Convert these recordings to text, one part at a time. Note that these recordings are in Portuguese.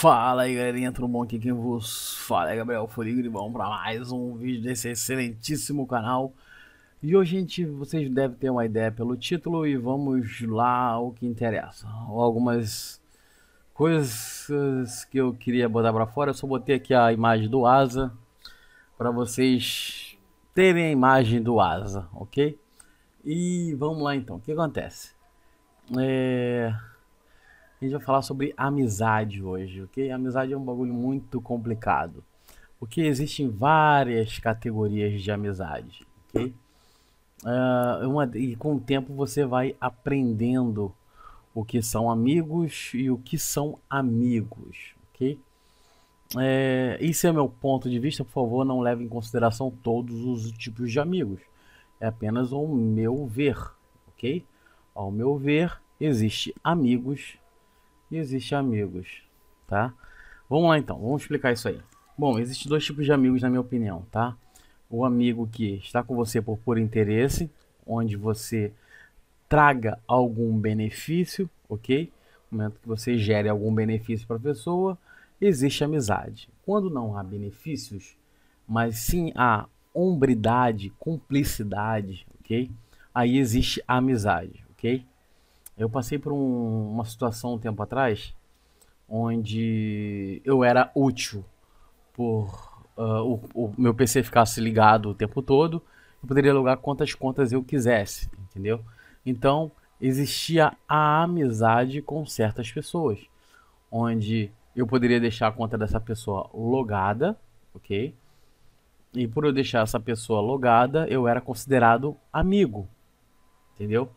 Fala aí galerinha, tudo bom? Aqui quem vos fala é Gabriel Furigo e vamos para mais um vídeo desse excelentíssimo canal. E hoje gente, vocês devem ter uma ideia pelo título e vamos lá o que interessa. Algumas coisas que eu queria botar para fora, eu só botei aqui a imagem do Asa para vocês terem a imagem do Asa, ok? E vamos lá então, o que acontece? É... A gente vai falar sobre amizade hoje, ok? Amizade é um bagulho muito complicado. Porque existem várias categorias de amizade, ok? Uh, uma, e com o tempo você vai aprendendo o que são amigos e o que são amigos, ok? Eh, é, é meu ponto de vista, por favor, não leve em consideração todos os tipos de amigos. É apenas o meu ver, ok? Ao meu ver, existe amigos e existe amigos, tá? Vamos lá então, vamos explicar isso aí. Bom, existem dois tipos de amigos na minha opinião, tá? O amigo que está com você por puro interesse, onde você traga algum benefício, ok? No momento que você gere algum benefício para a pessoa, existe amizade. Quando não há benefícios, mas sim há hombridade, cumplicidade, ok? Aí existe amizade, ok? Eu passei por um, uma situação um tempo atrás onde eu era útil por uh, o, o, meu PC ficasse ligado o tempo todo. Eu poderia logar quantas contas eu quisesse, entendeu? Então existia a amizade com certas pessoas, onde eu poderia deixar a conta dessa pessoa logada, ok? E por eu deixar essa pessoa logada, eu era considerado amigo, entendeu?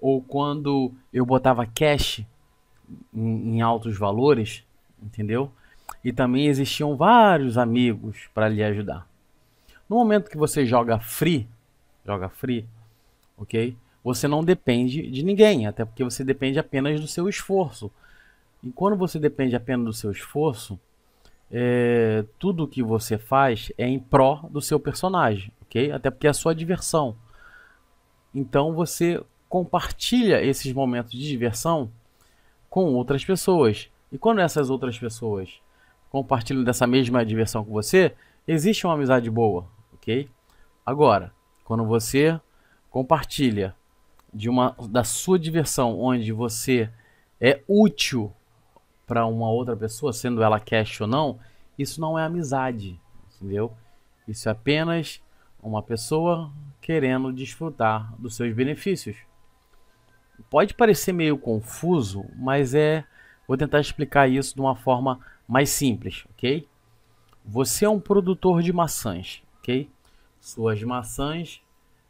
ou quando eu botava cash em, em altos valores, entendeu? E também existiam vários amigos para lhe ajudar. No momento que você joga free, joga free, ok? Você não depende de ninguém, até porque você depende apenas do seu esforço. E quando você depende apenas do seu esforço, é, tudo que você faz é em pró do seu personagem, ok? Até porque é a sua diversão. Então você compartilha esses momentos de diversão com outras pessoas. E quando essas outras pessoas compartilham dessa mesma diversão com você, existe uma amizade boa, ok? Agora, quando você compartilha de uma da sua diversão, onde você é útil para uma outra pessoa, sendo ela cash ou não, isso não é amizade, entendeu? Isso é apenas uma pessoa querendo desfrutar dos seus benefícios. Pode parecer meio confuso, mas é. Vou tentar explicar isso de uma forma mais simples, ok? Você é um produtor de maçãs, ok? Suas maçãs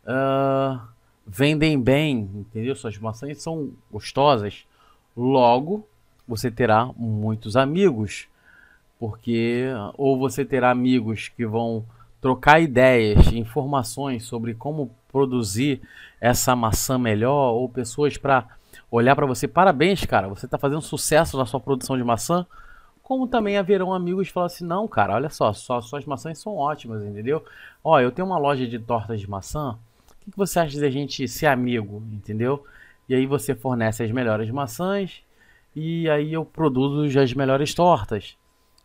uh, vendem bem, entendeu? Suas maçãs são gostosas. Logo, você terá muitos amigos, porque ou você terá amigos que vão trocar ideias, informações sobre como produzir essa maçã melhor ou pessoas para olhar para você. Parabéns, cara, você está fazendo sucesso na sua produção de maçã. Como também haverão amigos que assim: não, cara, olha só, só suas maçãs são ótimas, entendeu? Ó, eu tenho uma loja de tortas de maçã. O que você acha da gente ser amigo, entendeu? E aí você fornece as melhores maçãs e aí eu produzo as melhores tortas.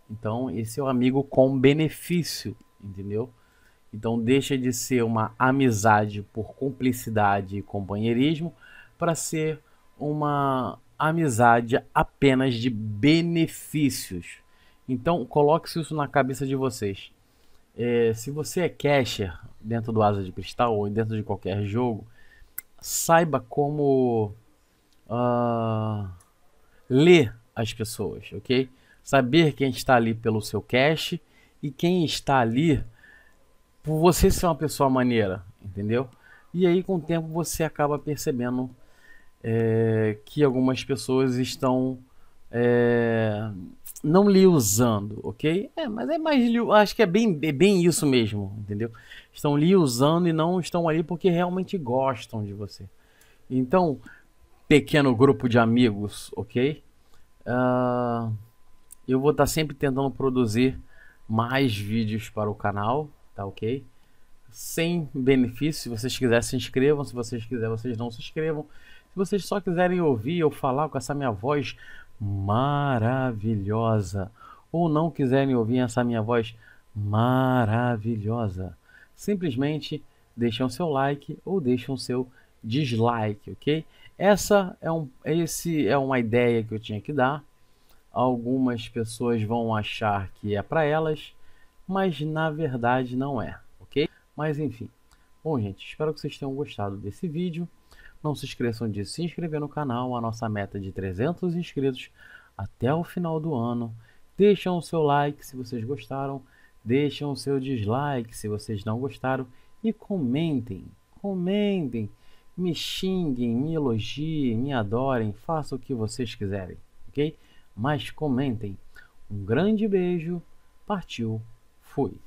Então, esse é o amigo com benefício entendeu? Então deixa de ser uma amizade por cumplicidade e companheirismo para ser uma amizade apenas de benefícios. Então coloque isso na cabeça de vocês. É, se você é casher dentro do Asa de Cristal ou dentro de qualquer jogo, saiba como uh, ler as pessoas, ok? Saber quem está ali pelo seu cash e quem está ali por você ser uma pessoa maneira, entendeu? E aí com o tempo você acaba percebendo é, que algumas pessoas estão é, não lhe usando, ok? É, mas é mais acho que é bem, é bem isso mesmo, entendeu? Estão lhe usando e não estão ali porque realmente gostam de você. Então, pequeno grupo de amigos, ok? Uh, eu vou estar tá sempre tentando produzir mais vídeos para o canal, tá ok? Sem benefício, se vocês quiserem se inscrevam, se vocês quiserem vocês não se inscrevam. Se vocês só quiserem ouvir eu falar com essa minha voz maravilhosa, ou não quiserem ouvir essa minha voz maravilhosa, simplesmente deixem o seu like ou deixem o seu dislike, ok? Essa é, um, esse é uma ideia que eu tinha que dar algumas pessoas vão achar que é para elas, mas na verdade não é, ok? Mas enfim. Bom, gente, espero que vocês tenham gostado desse vídeo. Não se esqueçam de se inscrever no canal, a nossa meta é de 300 inscritos até o final do ano. Deixam o seu like se vocês gostaram, deixam o seu dislike se vocês não gostaram e comentem, comentem, me xinguem, me elogiem, me adorem, façam o que vocês quiserem, ok? mas comentem. Um grande beijo, partiu, fui.